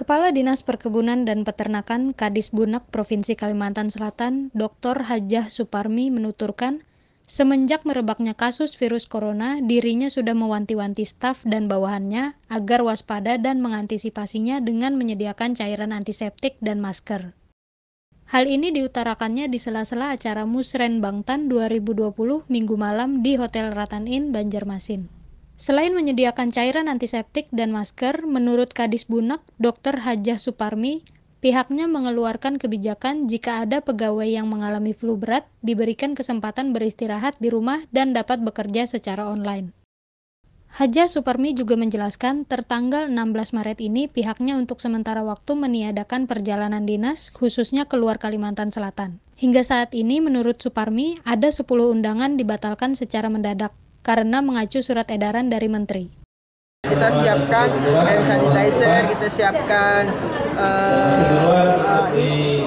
Kepala Dinas Perkebunan dan Peternakan Kadis Bunak Provinsi Kalimantan Selatan, Dr. Hajah Suparmi menuturkan, semenjak merebaknya kasus virus corona, dirinya sudah mewanti-wanti staf dan bawahannya agar waspada dan mengantisipasinya dengan menyediakan cairan antiseptik dan masker. Hal ini diutarakannya di sela-sela acara Musren Bangtan 2020 Minggu malam di Hotel Ratan Inn, Banjarmasin. Selain menyediakan cairan antiseptik dan masker, menurut Kadis Bunak, Dr. Hajah Suparmi, pihaknya mengeluarkan kebijakan jika ada pegawai yang mengalami flu berat diberikan kesempatan beristirahat di rumah dan dapat bekerja secara online. Haja Suparmi juga menjelaskan, tertanggal 16 Maret ini pihaknya untuk sementara waktu meniadakan perjalanan dinas, khususnya keluar Kalimantan Selatan. Hingga saat ini, menurut Suparmi, ada 10 undangan dibatalkan secara mendadak, karena mengacu surat edaran dari menteri. Kita siapkan hand sanitizer, kita siapkan uh, uh,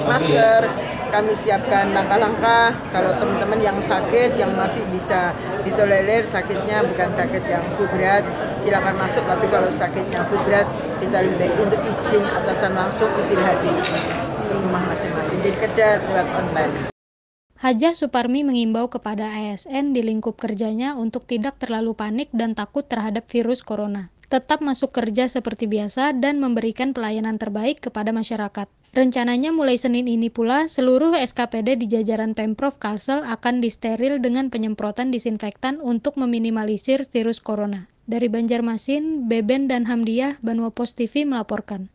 masker, kami siapkan langkah-langkah kalau teman-teman yang sakit yang masih bisa ditolerir sakitnya bukan sakit yang berat silakan masuk tapi kalau sakitnya berat kita lebih baik untuk izin atasan langsung istirahat di rumah masing-masing jadi kerja lewat online Hajah Suparmi mengimbau kepada ASN di lingkup kerjanya untuk tidak terlalu panik dan takut terhadap virus corona. Tetap masuk kerja seperti biasa dan memberikan pelayanan terbaik kepada masyarakat. Rencananya mulai Senin ini pula, seluruh SKPD di jajaran Pemprov Kalsel akan disteril dengan penyemprotan disinfektan untuk meminimalisir virus corona. Dari Banjarmasin, Beben dan Hamdiah, Banua Post TV melaporkan.